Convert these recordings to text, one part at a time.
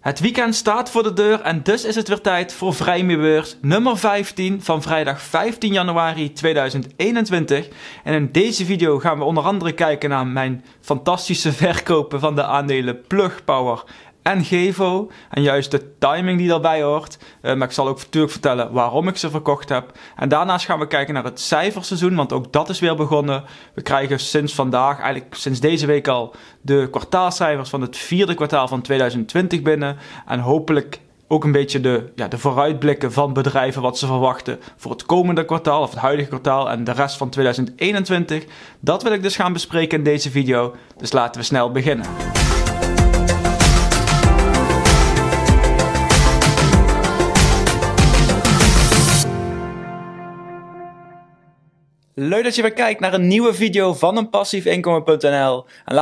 Het weekend staat voor de deur en dus is het weer tijd voor Vrijmibeurs nummer 15 van vrijdag 15 januari 2021. En in deze video gaan we onder andere kijken naar mijn fantastische verkopen van de aandelen Plug Power en Gevo. En juist de timing die daarbij hoort. Eh, maar ik zal ook natuurlijk vertellen waarom ik ze verkocht heb. En daarnaast gaan we kijken naar het cijferseizoen, want ook dat is weer begonnen. We krijgen sinds vandaag, eigenlijk sinds deze week al, de kwartaalcijfers van het vierde kwartaal van 2020 binnen. En hopelijk ook een beetje de, ja, de vooruitblikken van bedrijven, wat ze verwachten voor het komende kwartaal of het huidige kwartaal en de rest van 2021. Dat wil ik dus gaan bespreken in deze video, dus laten we snel beginnen. Leuk dat je weer kijkt naar een nieuwe video van een passief En laten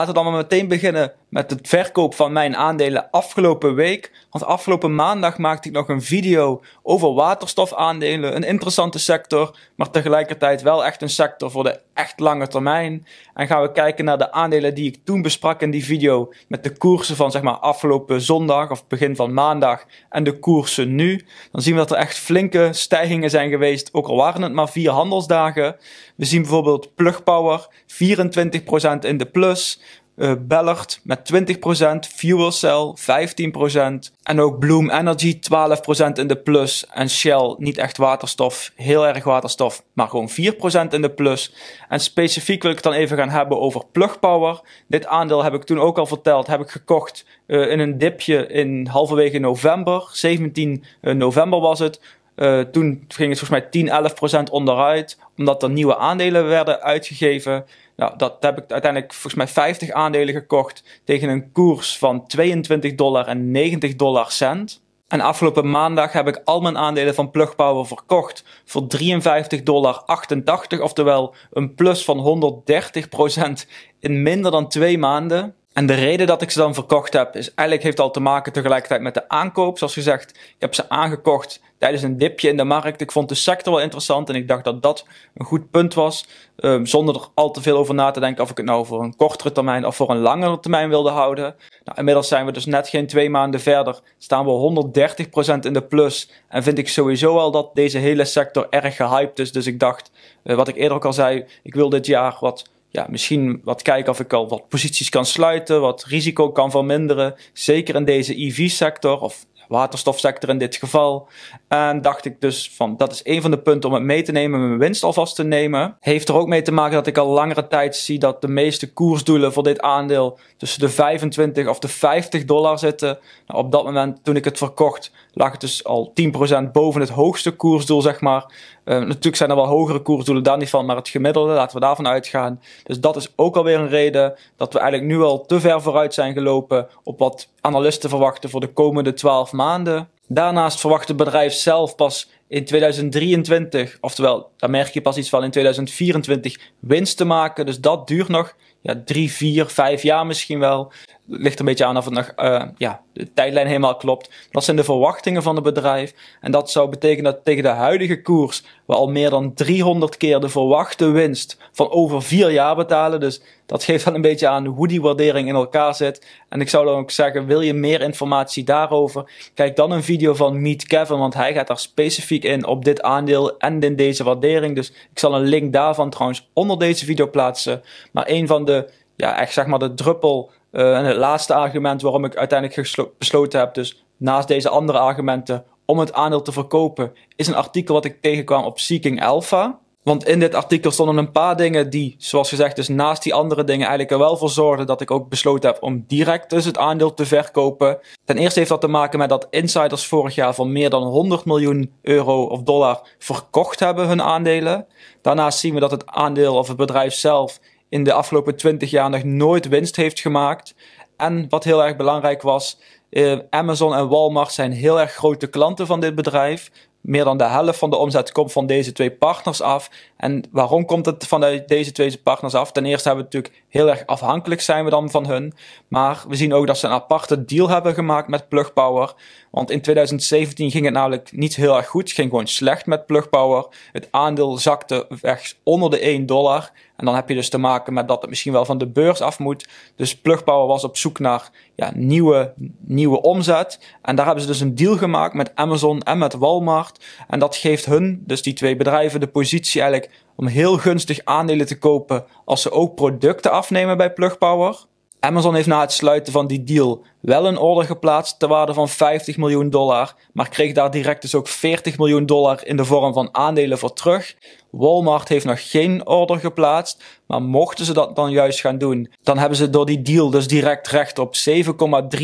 we dan maar meteen beginnen met het verkoop van mijn aandelen afgelopen week. Want afgelopen maandag maakte ik nog een video over waterstofaandelen. Een interessante sector, maar tegelijkertijd wel echt een sector voor de echt lange termijn. En gaan we kijken naar de aandelen die ik toen besprak in die video. Met de koersen van zeg maar afgelopen zondag of begin van maandag en de koersen nu. Dan zien we dat er echt flinke stijgingen zijn geweest. Ook al waren het maar vier handelsdagen. We zien bijvoorbeeld Plug Power 24% in de plus. Eh, Bellert met 20%, Fuel Cell 15% en ook Bloom Energy 12% in de plus en Shell niet echt waterstof, heel erg waterstof, maar gewoon 4% in de plus. En specifiek wil ik het dan even gaan hebben over Plug Power. Dit aandeel heb ik toen ook al verteld, heb ik gekocht eh, in een dipje in halverwege november, 17 eh, november was het. toen ging het volgens mij 10, 11 onderuit, omdat er nieuwe aandelen werden uitgegeven. Nou, dat heb ik uiteindelijk volgens mij 50 aandelen gekocht tegen een koers van 22 dollar en 90 dollar cent. En afgelopen maandag heb ik al mijn aandelen van Plug Power verkocht voor 53,88 dollar, oftewel een plus van 130% in minder dan twee maanden. En de reden dat ik ze dan verkocht heb, is eigenlijk heeft al te maken tegelijkertijd met de aankoop. Zoals gezegd, ik heb ze aangekocht tijdens een dipje in de markt. Ik vond de sector wel interessant en ik dacht dat dat een goed punt was. Ehm, zonder er al te veel over na te denken of ik het nou voor een kortere termijn of voor een langere termijn wilde houden. Nou, inmiddels zijn we dus net geen twee maanden verder. Staan we 130% in de plus. En vind ik sowieso al dat deze hele sector erg gehyped is. Dus ik dacht, eh, wat ik eerder ook al zei, ik wil dit jaar wat ja, misschien wat kijken of ik al wat posities kan sluiten, wat risico kan verminderen. Zeker in deze EV-sector of waterstofsector in dit geval. En dacht ik dus van, dat is een van de punten om het mee te nemen, mijn winst alvast te nemen. Heeft er ook mee te maken dat ik al langere tijd zie dat de meeste koersdoelen voor dit aandeel tussen de 25 of de 50 dollar zitten. Nou, op dat moment, toen ik het verkocht, lag het dus al 10% boven het hoogste koersdoel, zeg maar. Eh, natuurlijk zijn er wel hogere koersdoelen dan die van, maar het gemiddelde, laten we daarvan uitgaan. Dus dat is ook alweer een reden dat we eigenlijk nu al te ver vooruit zijn gelopen op wat analisten verwachten voor de komende 12 maanden. Daarnaast verwacht het bedrijf zelf pas in 2023, oftewel, dan merk je pas iets van in 2024, winst te maken. Dus dat duurt nog ja, drie, vier, vijf jaar misschien wel ligt een beetje aan of het nog, eh, ja, de tijdlijn helemaal klopt. dat zijn de verwachtingen van het bedrijf. En dat zou betekenen dat tegen de huidige koers we al meer dan 300 keer de verwachte winst van over vier jaar betalen. Dus dat geeft wel een beetje aan hoe die waardering in elkaar zit. En ik zou dan ook zeggen, wil je meer informatie daarover? Kijk dan een video van Meet Kevin, want hij gaat daar specifiek in op dit aandeel en in deze waardering. Dus ik zal een link daarvan trouwens onder deze video plaatsen. Maar een van de ja, echt zeg maar de druppel eh, en het laatste argument waarom ik uiteindelijk besloten heb, dus naast deze andere argumenten om het aandeel te verkopen, is een artikel wat ik tegenkwam op Seeking Alpha. Want in dit artikel stonden een paar dingen die, zoals gezegd, dus naast die andere dingen eigenlijk er wel voor zorgden dat ik ook besloten heb om direct dus het aandeel te verkopen. Ten eerste heeft dat te maken met dat insiders vorig jaar voor meer dan 100 miljoen euro of dollar verkocht hebben hun aandelen. Daarnaast zien we dat het aandeel of het bedrijf zelf in de afgelopen 20 jaar nog nooit winst heeft gemaakt. En wat heel erg belangrijk was, eh, Amazon en Walmart zijn heel erg grote klanten van dit bedrijf. Meer dan de helft van de omzet komt van deze twee partners af. En waarom komt het vanuit deze twee partners af? Ten eerste hebben we natuurlijk heel erg afhankelijk zijn we dan van hun. Maar we zien ook dat ze een aparte deal hebben gemaakt met Plug Power. Want in 2017 ging het namelijk niet heel erg goed. Het ging gewoon slecht met Plug Power. Het aandeel zakte weg onder de 1 dollar. En dan heb je dus te maken met dat het misschien wel van de beurs af moet. Dus Plug Power was op zoek naar ja, nieuwe, nieuwe omzet. En daar hebben ze dus een deal gemaakt met Amazon en met Walmart. En dat geeft hun, dus die twee bedrijven, de positie eigenlijk om heel gunstig aandelen te kopen als ze ook producten afnemen bij Plug Power. Amazon heeft na het sluiten van die deal wel een order geplaatst ter waarde van 50 miljoen dollar, maar kreeg daar direct dus ook 40 miljoen dollar in de vorm van aandelen voor terug. Walmart heeft nog geen order geplaatst, maar mochten ze dat dan juist gaan doen, dan hebben ze door die deal dus direct recht op 7,3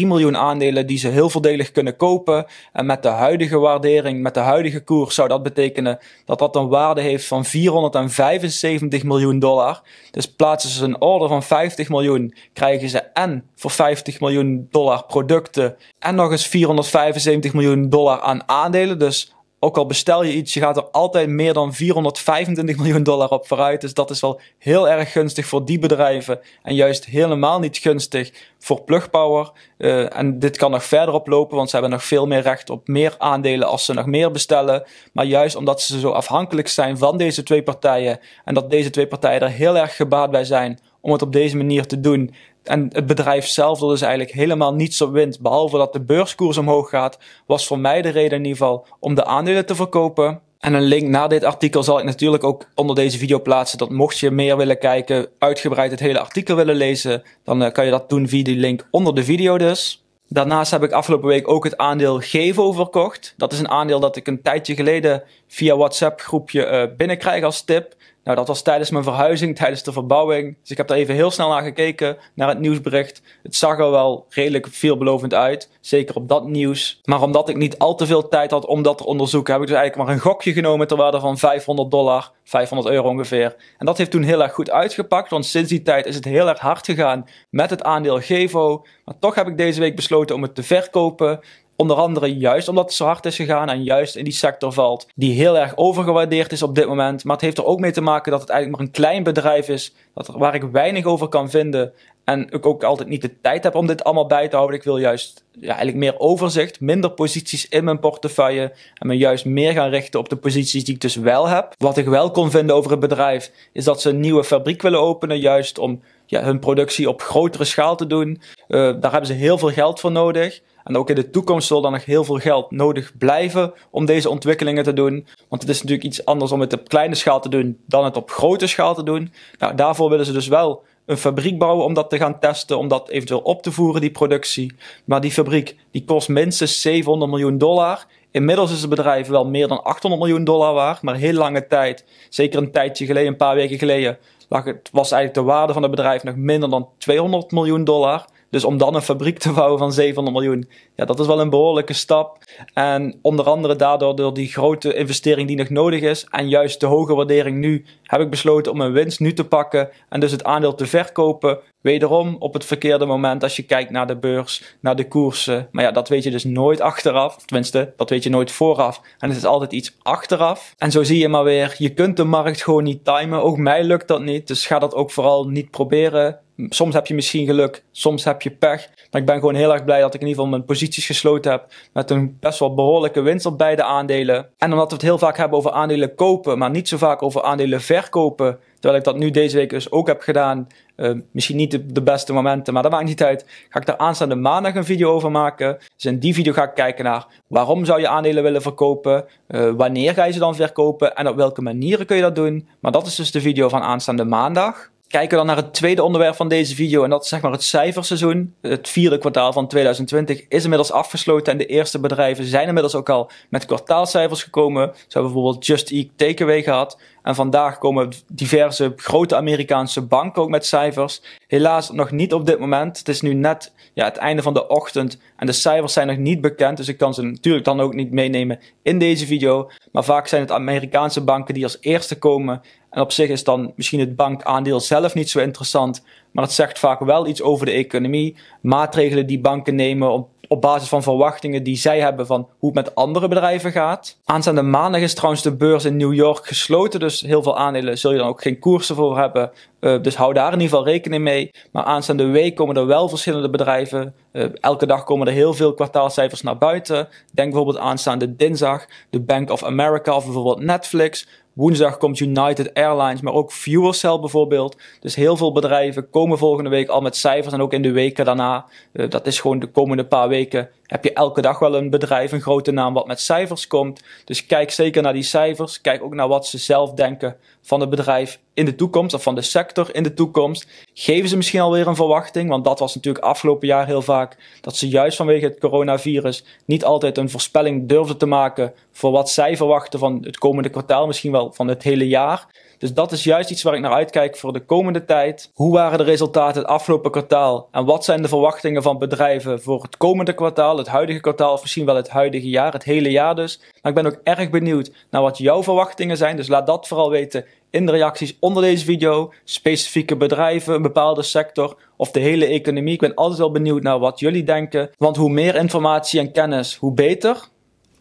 miljoen aandelen die ze heel voordelig kunnen kopen. En met de huidige waardering, met de huidige koers, zou dat betekenen dat dat een waarde heeft van 475 miljoen dollar. Dus plaatsen ze een order van 50 miljoen, krijgen ze en voor 50 miljoen dollar producten en nog eens 475 miljoen dollar aan aandelen. Dus ook al bestel je iets, je gaat er altijd meer dan 425 miljoen dollar op vooruit. Dus dat is wel heel erg gunstig voor die bedrijven. En juist helemaal niet gunstig voor Plug Power. Eh, en dit kan nog verder oplopen, want ze hebben nog veel meer recht op meer aandelen als ze nog meer bestellen. Maar juist omdat ze zo afhankelijk zijn van deze twee partijen. En dat deze twee partijen er heel erg gebaat bij zijn om het op deze manier te doen, en het bedrijf zelf dat dus eigenlijk helemaal niets op wint. Behalve dat de beurskoers omhoog gaat, was voor mij de reden in ieder geval om de aandelen te verkopen. En een link naar dit artikel zal ik natuurlijk ook onder deze video plaatsen. Dat mocht je meer willen kijken, uitgebreid het hele artikel willen lezen, dan eh, kan je dat doen via die link onder de video dus. Daarnaast heb ik afgelopen week ook het aandeel Gevo verkocht. Dat is een aandeel dat ik een tijdje geleden via WhatsApp groepje eh, binnenkrijg als tip. Nou, dat was tijdens mijn verhuizing, tijdens de verbouwing. Dus ik heb daar even heel snel naar gekeken, naar het nieuwsbericht. Het zag er wel redelijk veelbelovend uit, zeker op dat nieuws. Maar omdat ik niet al te veel tijd had om dat te onderzoeken, heb ik dus eigenlijk maar een gokje genomen ter waarde van 500 dollar, 500 euro ongeveer. En dat heeft toen heel erg goed uitgepakt, want sinds die tijd is het heel erg hard gegaan met het aandeel Gevo. Maar toch heb ik deze week besloten om het te verkopen. Onder andere juist omdat het zo hard is gegaan en juist in die sector valt, die heel erg overgewaardeerd is op dit moment. Maar het heeft er ook mee te maken dat het eigenlijk maar een klein bedrijf is, dat waar ik weinig over kan vinden. En ik ook altijd niet de tijd heb om dit allemaal bij te houden. Ik wil juist ja, eigenlijk meer overzicht, minder posities in mijn portefeuille. En me juist meer gaan richten op de posities die ik dus wel heb. Wat ik wel kon vinden over het bedrijf, is dat ze een nieuwe fabriek willen openen. Juist om ja, hun productie op grotere schaal te doen. Eh, daar hebben ze heel veel geld voor nodig. En ook in de toekomst zal dan nog heel veel geld nodig blijven om deze ontwikkelingen te doen. Want het is natuurlijk iets anders om het op kleine schaal te doen dan het op grote schaal te doen. Nou, daarvoor willen ze dus wel een fabriek bouwen om dat te gaan testen, om dat eventueel op te voeren, die productie. Maar die fabriek die kost minstens 700 miljoen dollar. Inmiddels is het bedrijf wel meer dan 800 miljoen dollar waard, maar heel lange tijd, zeker een tijdje geleden, een paar weken geleden, lag het, was eigenlijk de waarde van het bedrijf nog minder dan 200 miljoen dollar. Dus om dan een fabriek te bouwen van 700 miljoen, ja, dat is wel een behoorlijke stap. En onder andere daardoor, door die grote investering die nog nodig is en juist de hoge waardering nu, heb ik besloten om mijn winst nu te pakken en dus het aandeel te verkopen. Wederom op het verkeerde moment als je kijkt naar de beurs, naar de koersen. Maar ja, dat weet je dus nooit achteraf. tenminste, dat weet je nooit vooraf. En het is altijd iets achteraf. En zo zie je maar weer, je kunt de markt gewoon niet timen. Ook mij lukt dat niet. Dus ga dat ook vooral niet proberen. Soms heb je misschien geluk, soms heb je pech. Maar ik ben gewoon heel erg blij dat ik in ieder geval mijn posities gesloten heb. Met een best wel behoorlijke winst op beide aandelen. En omdat we het heel vaak hebben over aandelen kopen, maar niet zo vaak over aandelen verkopen. Terwijl ik dat nu deze week dus ook heb gedaan. Eh, misschien niet de, beste momenten, maar dat maakt niet uit. Ga ik daar aanstaande maandag een video over maken. Dus in die video ga ik kijken naar waarom zou je aandelen willen verkopen. Eh, wanneer ga je ze dan verkopen en op welke manieren kun je dat doen. Maar dat is dus de video van aanstaande maandag kijken we dan naar het tweede onderwerp van deze video. En dat is zeg maar het cijferseizoen. Het vierde kwartaal van 2020 is inmiddels afgesloten. En de eerste bedrijven zijn inmiddels ook al met kwartaalcijfers gekomen. Ze hebben bijvoorbeeld Just Eat Takeaway gehad. En vandaag komen diverse grote Amerikaanse banken ook met cijfers. Helaas nog niet op dit moment. Het is nu net ja, het einde van de ochtend en de cijfers zijn nog niet bekend. Dus ik kan ze natuurlijk dan ook niet meenemen in deze video. Maar vaak zijn het Amerikaanse banken die als eerste komen. En op zich is dan misschien het bankaandeel zelf niet zo interessant. Maar dat zegt vaak wel iets over de economie. Maatregelen die banken nemen op, basis van verwachtingen die zij hebben van hoe het met andere bedrijven gaat. Aanstaande maandag is trouwens de beurs in New York gesloten. Dus heel veel aandelen zul je dan ook geen koersen voor hebben. Eh, dus hou daar in ieder geval rekening mee. Maar aanstaande week komen er wel verschillende bedrijven. Eh, elke dag komen er heel veel kwartaalcijfers naar buiten. Denk bijvoorbeeld aanstaande dinsdag de Bank of America of bijvoorbeeld Netflix. Woensdag komt United Airlines, maar ook FuelCell bijvoorbeeld. Dus heel veel bedrijven komen volgende week al met cijfers en ook in de weken daarna. Eh, dat is gewoon de komende paar weken heb je elke dag wel een bedrijf, een grote naam wat met cijfers komt. Dus kijk zeker naar die cijfers. Kijk ook naar wat ze zelf denken van het bedrijf in de toekomst of van de sector in de toekomst. Geven ze misschien alweer een verwachting? Want dat was natuurlijk afgelopen jaar heel vaak dat ze juist vanwege het coronavirus niet altijd een voorspelling durfden te maken voor wat zij verwachten van het komende kwartaal, misschien wel van het hele jaar. Dus dat is juist iets waar ik naar uitkijk voor de komende tijd. Hoe waren de resultaten het afgelopen kwartaal? En wat zijn de verwachtingen van bedrijven voor het komende kwartaal, het huidige kwartaal of misschien wel het huidige jaar, het hele jaar dus? Maar ik ben ook erg benieuwd naar wat jouw verwachtingen zijn. Dus laat dat vooral weten in de reacties onder deze video. Specifieke bedrijven, een bepaalde sector of de hele economie. Ik ben altijd wel benieuwd naar wat jullie denken. Want hoe meer informatie en kennis, hoe beter.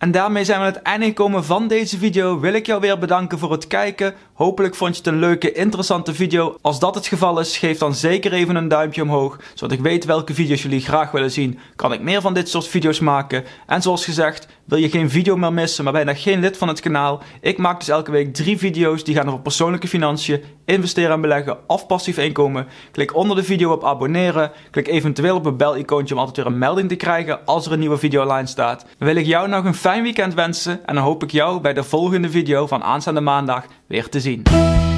En daarmee zijn we aan het einde gekomen van deze video. Wil ik jou weer bedanken voor het kijken. Hopelijk vond je het een leuke, interessante video. Als dat het geval is, geef dan zeker even een duimpje omhoog. Zodat ik weet welke video's jullie graag willen zien. Kan ik meer van dit soort video's maken. En zoals gezegd, wil je geen video meer missen, maar bijna geen lid van het kanaal? Ik maak dus elke week drie video's die gaan over persoonlijke financiën, investeren en beleggen of passief inkomen. Klik onder de video op abonneren. Klik eventueel op het bel-icoontje om altijd weer een melding te krijgen als er een nieuwe video online staat. Dan wil ik jou nog een fijn weekend wensen en dan hoop ik jou bij de volgende video van aanstaande maandag weer te zien.